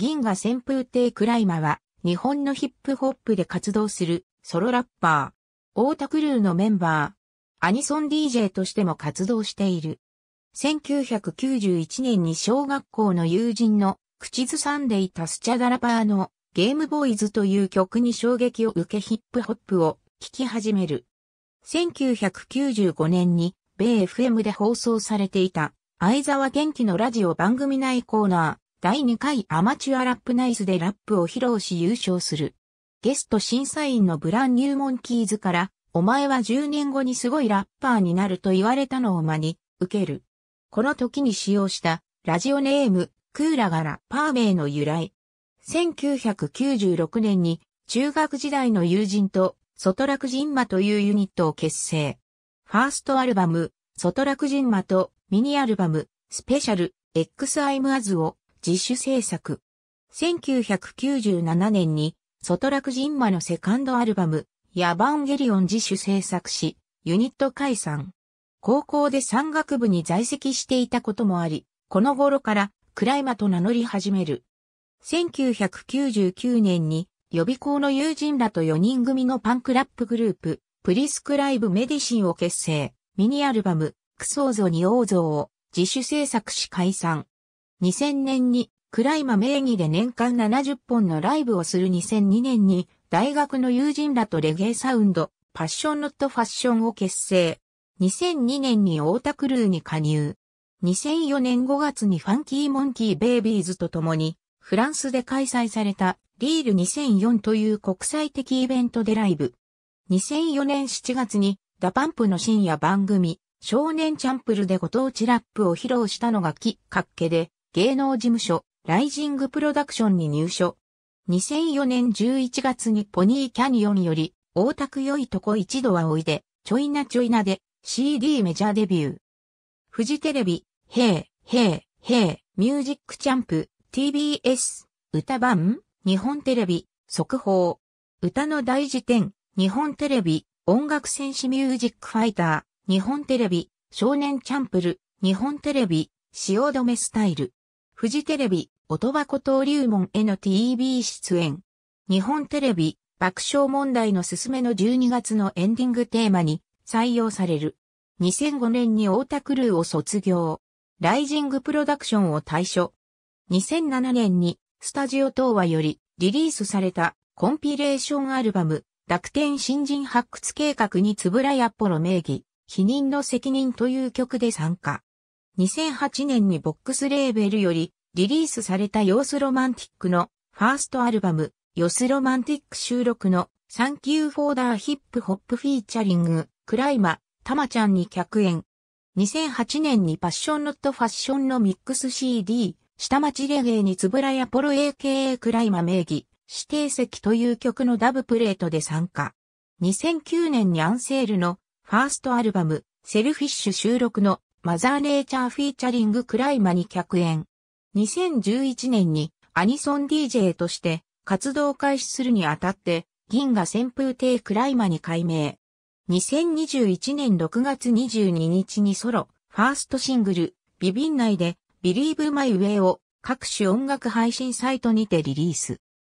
銀河旋風亭クライマは、日本のヒップホップで活動するソロラッパー、大田クルーのメンバー、アニソン DJ としても活動している。1991年に小学校の友人の口ずさんでいたスチャダラパーのゲームボーイズという曲に衝撃を受けヒップホップを聴き始める。1995年に米 FM で放送されていた相沢元気のラジオ番組内コーナー。第2回アマチュアラップナイスでラップを披露し優勝する。ゲスト審査員のブランニューモンキーズから、お前は10年後にすごいラッパーになると言われたのを真に受ける。この時に使用したラジオネームクーラガラッパー名の由来。1996年に中学時代の友人と外楽人馬というユニットを結成。ファーストアルバム、外楽人馬とミニアルバム、スペシャル、X I'm As を自主制作。1997年に、ソトラクジンマのセカンドアルバム、ヤバンゲリオン自主制作し、ユニット解散。高校で山岳部に在籍していたこともあり、この頃から、クライマと名乗り始める。1999年に、予備校の友人らと4人組のパンクラップグループ、プリスクライブメディシンを結成、ミニアルバム、クソーゾーゾーを自主制作し解散。2000年にクライマ名義で年間70本のライブをする2002年に大学の友人らとレゲエサウンド、パッションノットファッションを結成。2002年にオータクルーに加入。2004年5月にファンキーモンキーベイビーズと共にフランスで開催されたリール2004という国際的イベントでライブ。2004年7月にダパンプの深夜番組少年チャンプルでご当地ラップを披露したのがきっかけで芸能事務所、ライジングプロダクションに入所。2004年11月にポニーキャニオンより、大田区良いとこ一度はおいで、ちょいなちょいなで、CD メジャーデビュー。フジテレビ、ヘイ、ヘイ、ヘイ、ミュージックチャンプ、TBS、歌版、日本テレビ、速報。歌の大辞典、日本テレビ、音楽戦士ミュージックファイター、日本テレビ、少年チャンプル、日本テレビ、止めスタイル。フジテレビ、音羽古東流門への TV 出演。日本テレビ、爆笑問題のすすめの12月のエンディングテーマに採用される。2005年に大田クルーを卒業。ライジングプロダクションを退所。2007年にスタジオ東和よりリリースされたコンピレーションアルバム楽天新人発掘計画につぶらやっぽろ名義、否認の責任という曲で参加。2008年にボックスレーベルよりリリースされたヨースロマンティックのファーストアルバム、ヨスロマンティック収録のサンキューフォーダーヒップホップフィーチャリング、クライマ、タマちゃんに客演。2008年にパッションノットファッションのミックス CD、下町レゲエにつぶらやポロ AKA クライマ名義、指定席という曲のダブプレートで参加。2009年にアンセールのファーストアルバム、セルフィッシュ収録のマザー・ネイチャー・フィーチャリング・クライマに客演。2011年にアニソン DJ として活動開始するにあたって、銀河旋風亭クライマに改名。2021年6月22日にソロ、ファーストシングル、ビビン内で、Believe My Way を各種音楽配信サイトにてリリース。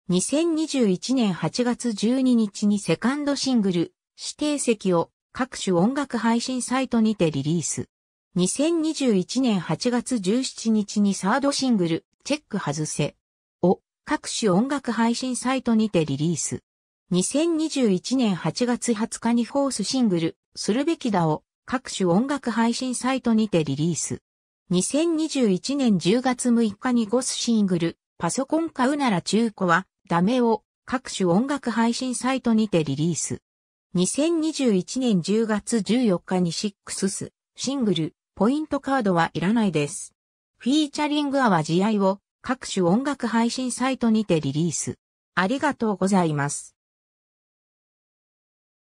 2021年8月12日にセカンドシングル、指定席を各種音楽配信サイトにてリリース。2021年8月17日にサードシングル、チェック外せを各種音楽配信サイトにてリリース。2021年8月20日にフォースシングル、するべきだを各種音楽配信サイトにてリリース。2021年10月6日にゴスシングル、パソコン買うなら中古はダメを各種音楽配信サイトにてリリース。2021年10月14日にシックスス、シングル、ポイントカードはいらないです。フィーチャリングアワーアイを各種音楽配信サイトにてリリース。ありがとうございます。